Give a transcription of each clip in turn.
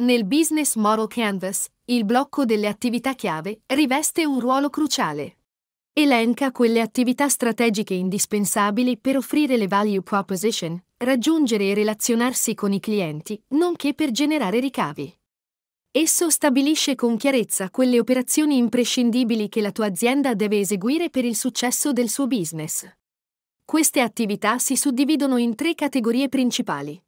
Nel business model canvas, il blocco delle attività chiave riveste un ruolo cruciale. Elenca quelle attività strategiche indispensabili per offrire le value proposition, raggiungere e relazionarsi con i clienti, nonché per generare ricavi. Esso stabilisce con chiarezza quelle operazioni imprescindibili che la tua azienda deve eseguire per il successo del suo business. Queste attività si suddividono in tre categorie principali.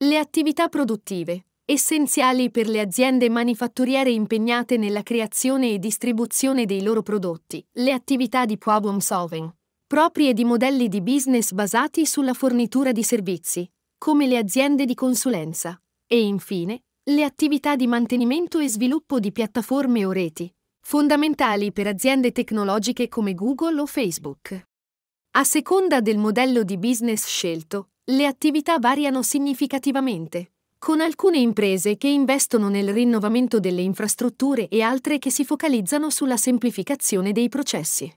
Le attività produttive, essenziali per le aziende manifatturiere impegnate nella creazione e distribuzione dei loro prodotti, le attività di problem solving, proprie di modelli di business basati sulla fornitura di servizi, come le aziende di consulenza, e infine le attività di mantenimento e sviluppo di piattaforme o reti, fondamentali per aziende tecnologiche come Google o Facebook. A seconda del modello di business scelto, le attività variano significativamente con alcune imprese che investono nel rinnovamento delle infrastrutture e altre che si focalizzano sulla semplificazione dei processi.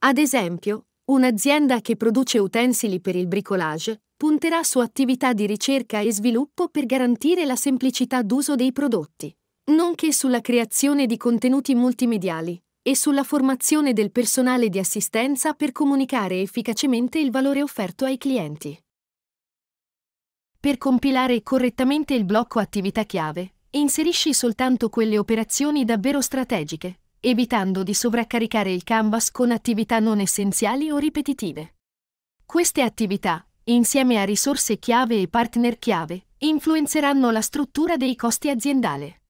Ad esempio, un'azienda che produce utensili per il bricolage punterà su attività di ricerca e sviluppo per garantire la semplicità d'uso dei prodotti, nonché sulla creazione di contenuti multimediali e sulla formazione del personale di assistenza per comunicare efficacemente il valore offerto ai clienti. Per compilare correttamente il blocco attività chiave, inserisci soltanto quelle operazioni davvero strategiche, evitando di sovraccaricare il canvas con attività non essenziali o ripetitive. Queste attività, insieme a risorse chiave e partner chiave, influenzeranno la struttura dei costi aziendale.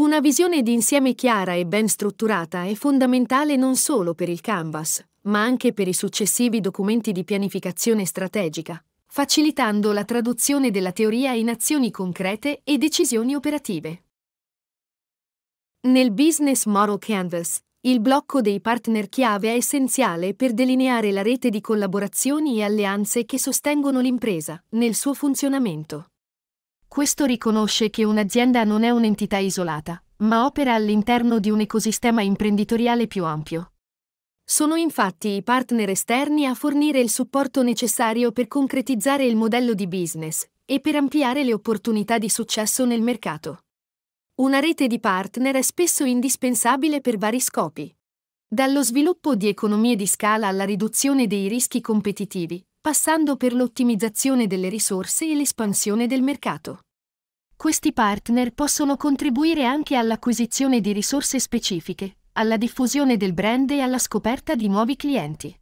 Una visione di insieme chiara e ben strutturata è fondamentale non solo per il canvas, ma anche per i successivi documenti di pianificazione strategica, facilitando la traduzione della teoria in azioni concrete e decisioni operative. Nel Business Model Canvas, il blocco dei partner chiave è essenziale per delineare la rete di collaborazioni e alleanze che sostengono l'impresa nel suo funzionamento. Questo riconosce che un'azienda non è un'entità isolata, ma opera all'interno di un ecosistema imprenditoriale più ampio. Sono infatti i partner esterni a fornire il supporto necessario per concretizzare il modello di business e per ampliare le opportunità di successo nel mercato. Una rete di partner è spesso indispensabile per vari scopi. Dallo sviluppo di economie di scala alla riduzione dei rischi competitivi, passando per l'ottimizzazione delle risorse e l'espansione del mercato. Questi partner possono contribuire anche all'acquisizione di risorse specifiche, alla diffusione del brand e alla scoperta di nuovi clienti.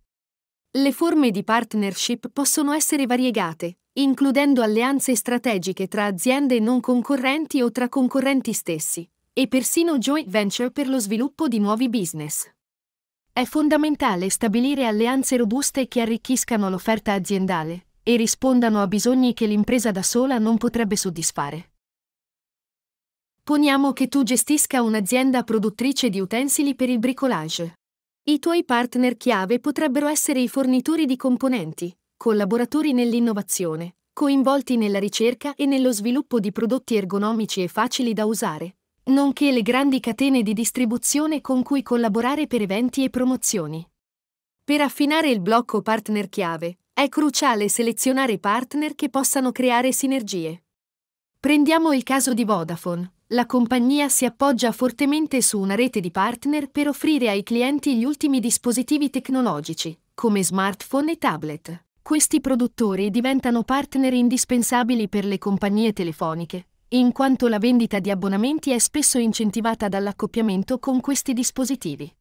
Le forme di partnership possono essere variegate, includendo alleanze strategiche tra aziende non concorrenti o tra concorrenti stessi, e persino joint venture per lo sviluppo di nuovi business. È fondamentale stabilire alleanze robuste che arricchiscano l'offerta aziendale e rispondano a bisogni che l'impresa da sola non potrebbe soddisfare. Poniamo che tu gestisca un'azienda produttrice di utensili per il bricolage. I tuoi partner chiave potrebbero essere i fornitori di componenti, collaboratori nell'innovazione, coinvolti nella ricerca e nello sviluppo di prodotti ergonomici e facili da usare, nonché le grandi catene di distribuzione con cui collaborare per eventi e promozioni. Per affinare il blocco partner chiave, è cruciale selezionare partner che possano creare sinergie. Prendiamo il caso di Vodafone la compagnia si appoggia fortemente su una rete di partner per offrire ai clienti gli ultimi dispositivi tecnologici, come smartphone e tablet. Questi produttori diventano partner indispensabili per le compagnie telefoniche, in quanto la vendita di abbonamenti è spesso incentivata dall'accoppiamento con questi dispositivi.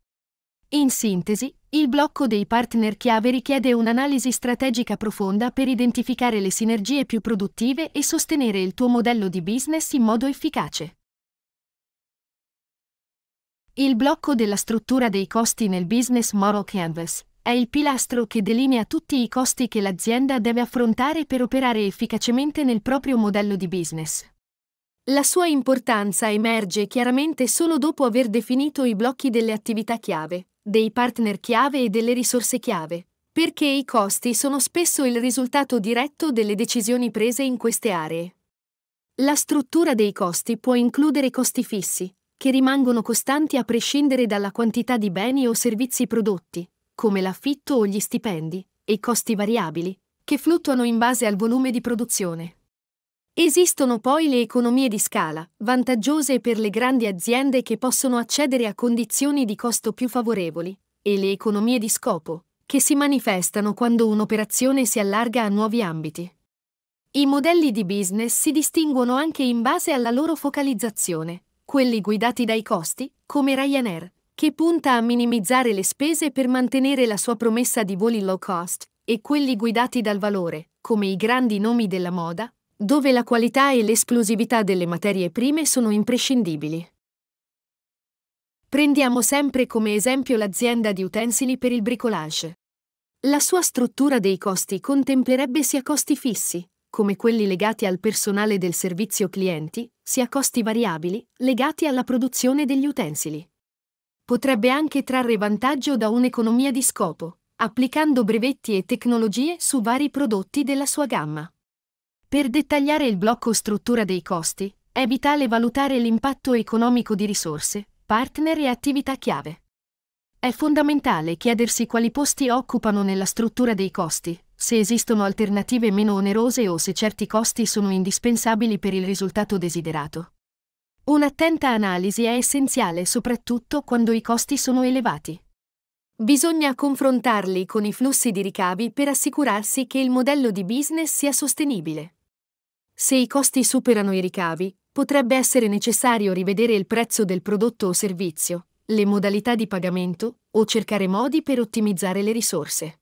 In sintesi, il blocco dei partner chiave richiede un'analisi strategica profonda per identificare le sinergie più produttive e sostenere il tuo modello di business in modo efficace. Il blocco della struttura dei costi nel business model canvas è il pilastro che delinea tutti i costi che l'azienda deve affrontare per operare efficacemente nel proprio modello di business. La sua importanza emerge chiaramente solo dopo aver definito i blocchi delle attività chiave, dei partner chiave e delle risorse chiave, perché i costi sono spesso il risultato diretto delle decisioni prese in queste aree. La struttura dei costi può includere costi fissi, che rimangono costanti a prescindere dalla quantità di beni o servizi prodotti, come l'affitto o gli stipendi, e i costi variabili, che fluttuano in base al volume di produzione. Esistono poi le economie di scala, vantaggiose per le grandi aziende che possono accedere a condizioni di costo più favorevoli, e le economie di scopo, che si manifestano quando un'operazione si allarga a nuovi ambiti. I modelli di business si distinguono anche in base alla loro focalizzazione, quelli guidati dai costi, come Ryanair, che punta a minimizzare le spese per mantenere la sua promessa di voli low cost, e quelli guidati dal valore, come i grandi nomi della moda, dove la qualità e l'esclusività delle materie prime sono imprescindibili. Prendiamo sempre come esempio l'azienda di utensili per il bricolage. La sua struttura dei costi contemplerebbe sia costi fissi, come quelli legati al personale del servizio clienti, sia costi variabili legati alla produzione degli utensili. Potrebbe anche trarre vantaggio da un'economia di scopo, applicando brevetti e tecnologie su vari prodotti della sua gamma. Per dettagliare il blocco struttura dei costi, è vitale valutare l'impatto economico di risorse, partner e attività chiave. È fondamentale chiedersi quali posti occupano nella struttura dei costi, se esistono alternative meno onerose o se certi costi sono indispensabili per il risultato desiderato. Un'attenta analisi è essenziale soprattutto quando i costi sono elevati. Bisogna confrontarli con i flussi di ricavi per assicurarsi che il modello di business sia sostenibile. Se i costi superano i ricavi, potrebbe essere necessario rivedere il prezzo del prodotto o servizio, le modalità di pagamento o cercare modi per ottimizzare le risorse.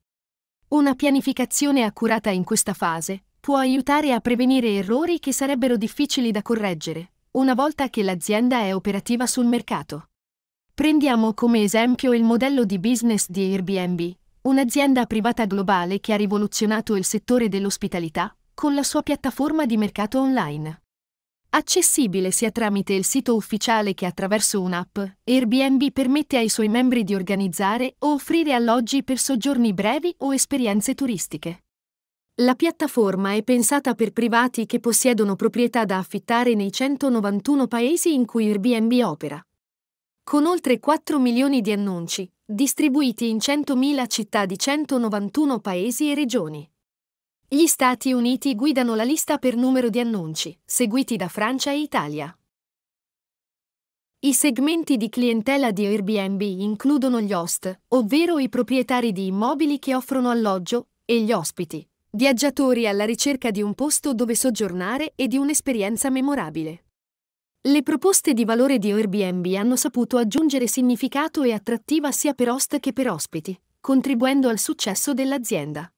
Una pianificazione accurata in questa fase può aiutare a prevenire errori che sarebbero difficili da correggere una volta che l'azienda è operativa sul mercato. Prendiamo come esempio il modello di business di Airbnb, un'azienda privata globale che ha rivoluzionato il settore dell'ospitalità con la sua piattaforma di mercato online accessibile sia tramite il sito ufficiale che attraverso un'app, Airbnb permette ai suoi membri di organizzare o offrire alloggi per soggiorni brevi o esperienze turistiche. La piattaforma è pensata per privati che possiedono proprietà da affittare nei 191 paesi in cui Airbnb opera. Con oltre 4 milioni di annunci, distribuiti in 100.000 città di 191 paesi e regioni. Gli Stati Uniti guidano la lista per numero di annunci, seguiti da Francia e Italia. I segmenti di clientela di Airbnb includono gli host, ovvero i proprietari di immobili che offrono alloggio, e gli ospiti, viaggiatori alla ricerca di un posto dove soggiornare e di un'esperienza memorabile. Le proposte di valore di Airbnb hanno saputo aggiungere significato e attrattiva sia per host che per ospiti, contribuendo al successo dell'azienda.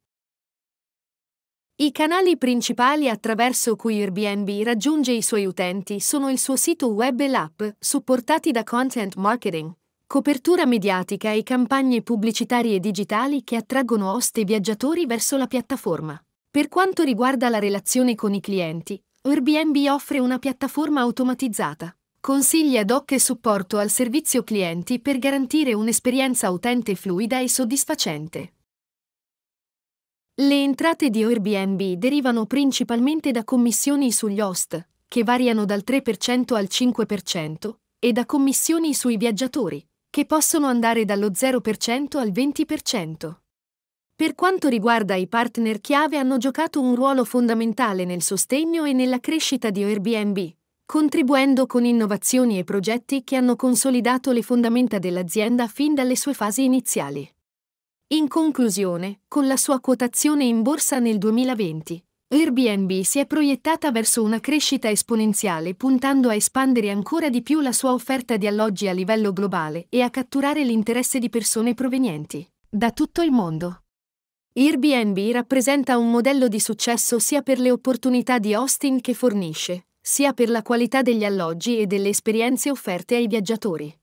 I canali principali attraverso cui Airbnb raggiunge i suoi utenti sono il suo sito web e l'app, supportati da content marketing, copertura mediatica e campagne pubblicitarie digitali che attraggono host e viaggiatori verso la piattaforma. Per quanto riguarda la relazione con i clienti, Airbnb offre una piattaforma automatizzata. Consigli ad hoc e supporto al servizio clienti per garantire un'esperienza utente fluida e soddisfacente. Le entrate di Airbnb derivano principalmente da commissioni sugli host, che variano dal 3% al 5%, e da commissioni sui viaggiatori, che possono andare dallo 0% al 20%. Per quanto riguarda i partner chiave hanno giocato un ruolo fondamentale nel sostegno e nella crescita di Airbnb, contribuendo con innovazioni e progetti che hanno consolidato le fondamenta dell'azienda fin dalle sue fasi iniziali. In conclusione, con la sua quotazione in borsa nel 2020, Airbnb si è proiettata verso una crescita esponenziale puntando a espandere ancora di più la sua offerta di alloggi a livello globale e a catturare l'interesse di persone provenienti da tutto il mondo. Airbnb rappresenta un modello di successo sia per le opportunità di hosting che fornisce, sia per la qualità degli alloggi e delle esperienze offerte ai viaggiatori.